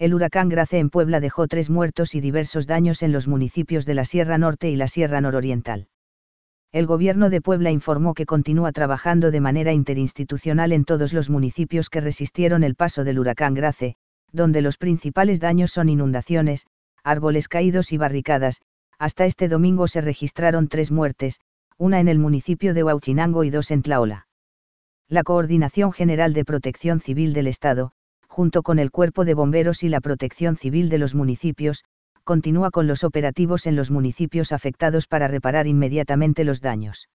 el huracán Grace en Puebla dejó tres muertos y diversos daños en los municipios de la Sierra Norte y la Sierra Nororiental. El gobierno de Puebla informó que continúa trabajando de manera interinstitucional en todos los municipios que resistieron el paso del huracán Grace, donde los principales daños son inundaciones, árboles caídos y barricadas. Hasta este domingo se registraron tres muertes, una en el municipio de Huauchinango y dos en Tlaola. La Coordinación General de Protección Civil del Estado, junto con el cuerpo de bomberos y la protección civil de los municipios, continúa con los operativos en los municipios afectados para reparar inmediatamente los daños.